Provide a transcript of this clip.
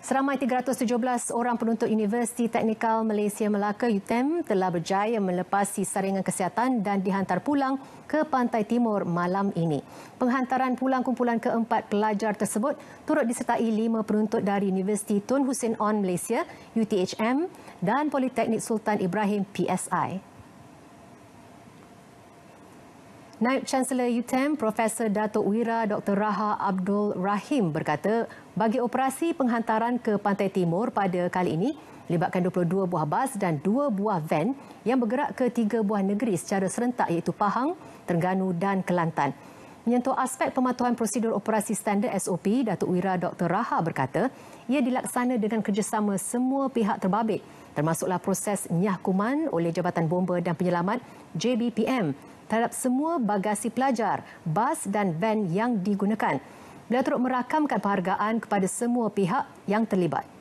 Seramai 317 orang penuntut Universiti Teknikal Malaysia Melaka UTEM telah berjaya melepasi saringan kesihatan dan dihantar pulang ke Pantai Timur malam ini. Penghantaran pulang kumpulan keempat pelajar tersebut turut disertai lima penuntut dari Universiti Tun Hussein On Malaysia UTHM dan Politeknik Sultan Ibrahim PSI. Naib Chancellor UTM Profesor Datuk Wira Dr. Raha Abdul Rahim berkata bagi operasi penghantaran ke Pantai Timur pada kali ini libatkan 22 buah bas dan 2 buah van yang bergerak ke 3 buah negeri secara serentak iaitu Pahang, Terengganu dan Kelantan. Menyentuh aspek pematuhan prosedur operasi standar SOP, Datuk Wira Dr. Raha berkata, ia dilaksana dengan kerjasama semua pihak terbabit, termasuklah proses nyah kuman oleh Jabatan Bomba dan Penyelamat JBPM terhadap semua bagasi pelajar, bas dan van yang digunakan. Beliau turut merakamkan penghargaan kepada semua pihak yang terlibat.